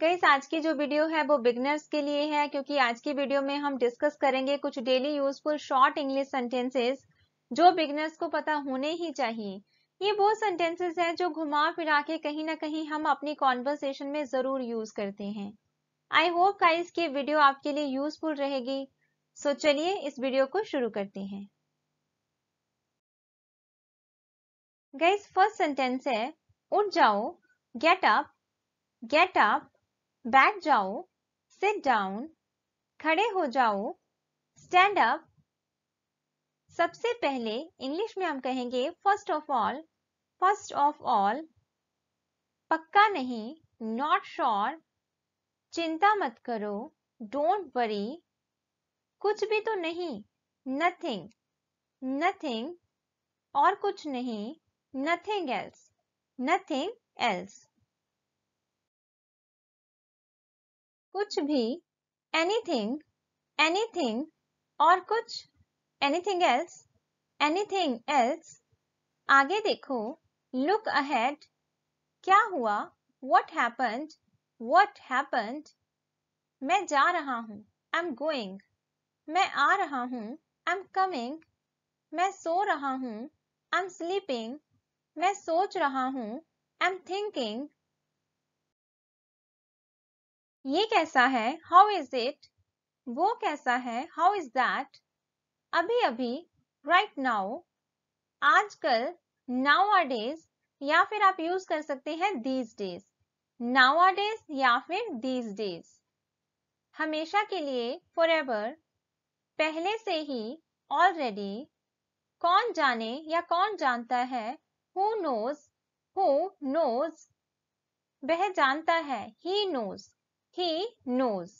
गई आज की जो वीडियो है वो बिगनर्स के लिए है क्योंकि आज की वीडियो में हम डिस्कस करेंगे कुछ daily useful short English sentences जो बिगनर्स को पता होने ही चाहिए ये वो सेंटेंसेस है जो घुमा फिरा के कहीं ना कहीं हम अपनी कॉन्वर्सेशन में जरूर यूज करते हैं आई होप गाइस की वीडियो आपके लिए यूजफुल रहेगी सो चलिए इस वीडियो को शुरू करते हैं गाइस फर्स्ट सेंटेंस है उठ जाओ गेट अप गेट अप बैठ जाओ सिट डाउन खड़े हो जाओ स्टैंड अप सबसे पहले इंग्लिश में हम कहेंगे first of all first of all पक्का नहीं नॉट श्योर चिंता मत करो डोंट वरी कुछ भी तो नहीं नथिंग नथिंग और कुछ नहीं नथिंग एल्स नथिंग एल्स कुछ भी एनी थिंग और कुछ एनीथिंग एल्स एनीथिंग एल्स आगे देखो लुक अहेड क्या हुआ वट हैपन्ड वट हैपन्ड मैं जा रहा हूँ आई एम गोइंग मैं आ रहा हूँ आई एम कमिंग मैं सो रहा हूँ आई एम स्लीपिंग मैं सोच रहा हूँ आई एम थिंकिंग ये कैसा है हाउ इज इट वो कैसा है हाउ इज दैट अभी अभी राइट right नाउ आजकल नाउ डेज या फिर आप यूज कर सकते हैं दीज डेज नाउ डेज या फिर दीज डेज हमेशा के लिए फॉर एवर पहले से ही ऑलरेडी कौन जाने या कौन जानता है हु नोज हु नोज वह जानता है ही नोज He knows.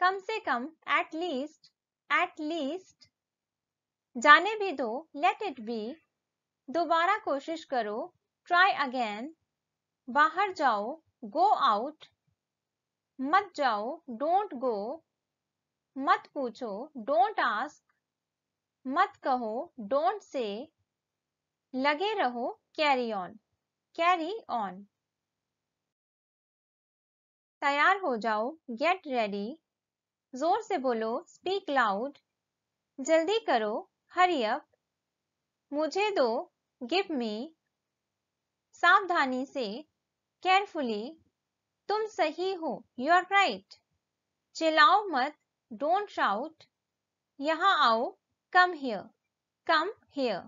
कम से कम at least, at least. जाने भी दो let it be. दोबारा कोशिश करो try again. बाहर जाओ go out. मत जाओ don't go. मत पूछो don't ask. मत कहो don't say. लगे रहो कैरी ऑन कैरी ऑन तैयार हो जाओ गेट रेडी जोर से बोलो स्पीक लाउड जल्दी करो हरी अप मुझे दो गिव मी सावधानी से केयरफुली तुम सही हो यू आर राइट चिल्लाओ मत डोंट शाउट यहाँ आओ कम हियर कम हियर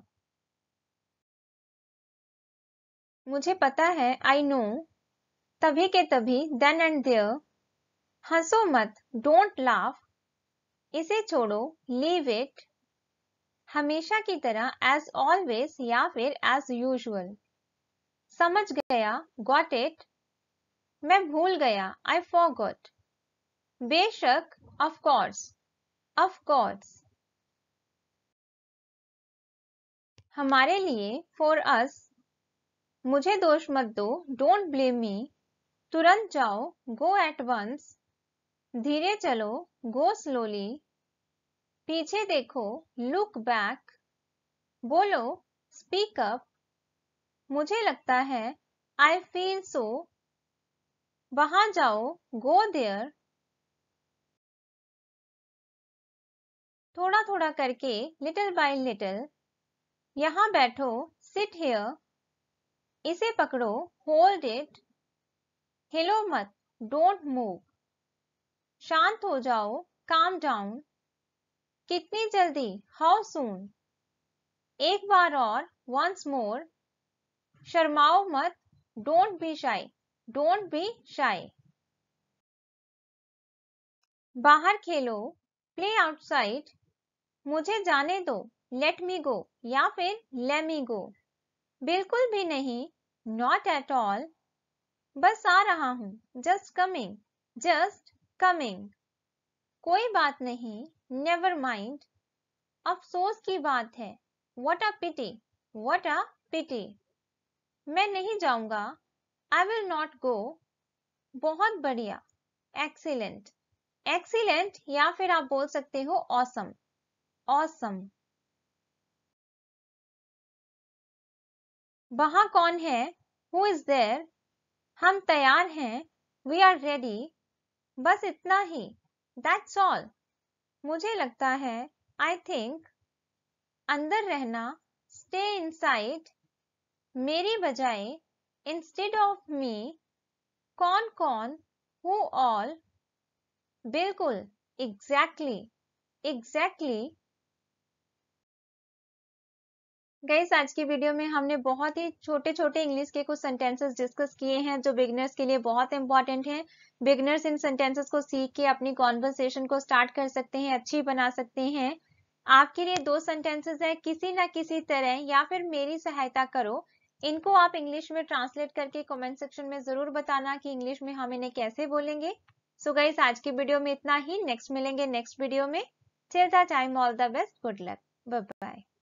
मुझे पता है आई नो तभी के तभी देन एंड देयर हंसो मत डोंट लाफ इसे छोड़ो लीव इट हमेशा की तरह एज ऑलवेज या फिर एज यूजल समझ गया गॉट इट मैं भूल गया आई गॉट बेशक ऑफकोर्स ऑफकोर्स हमारे लिए फॉर अस मुझे दोष मत दो डोंट ब्लेम मी तुरंत जाओ गो एट वंस धीरे चलो गो स्लोली पीछे देखो लुक बैक बोलो स्पीक अप मुझे लगता है आई फील सो वहां जाओ गो देयर थोड़ा थोड़ा करके लिटिल बाय लिटिल यहां बैठो सिट हेयर इसे पकड़ो होल्ड इट हिलो मत डोंट मूव शांत हो जाओ काम डाउन कितनी जल्दी हाउ सून एक बार और वंस मोर शर्माओ मत don't be shy don't be shy बाहर खेलो प्ले आउटसाइड मुझे जाने दो लेट मी गो या फिर ले मी गो बिल्कुल भी नहीं नॉट एट ऑल बस आ रहा हूं जस्ट कमिंग जस्ट कमिंग कोई बात नहीं नेवर माइंड अफसोस की बात है what a pity what a पिटी मैं नहीं जाऊंगा आई विल नॉट गो बहुत बढ़िया एक्सीलेंट एक्सीलेंट या फिर आप बोल सकते हो ऑसम ऑसम वहां कौन है हु इज देयर हम तैयार हैं वी आर रेडी बस इतना ही दैट्स ऑल मुझे लगता है आई थिंक अंदर रहना स्टे इन साइड मेरी बजाय इंस्टेड ऑफ मी कौन कौन हु ऑल बिल्कुल एग्जैक्टली एग्जैक्टली गैस आज की वीडियो में हमने बहुत ही छोटे छोटे इंग्लिश के कुछ सेंटेंसेस डिस्कस किए हैं जो बिगनर्स के लिए बहुत इंपॉर्टेंट हैं बिगनर्स इन सेंटेंसेस को सीख के अपनी कॉन्वर्सेशन को स्टार्ट कर सकते हैं अच्छी बना सकते हैं आपके लिए दो सेंटेंसेस है किसी ना किसी तरह या फिर मेरी सहायता करो इनको आप इंग्लिश में ट्रांसलेट करके कॉमेंट सेक्शन में जरूर बताना की इंग्लिश में हम इन्हें कैसे बोलेंगे सो so गाइस आज की वीडियो में इतना ही नेक्स्ट मिलेंगे नेक्स्ट वीडियो में till the time all the best good luck bye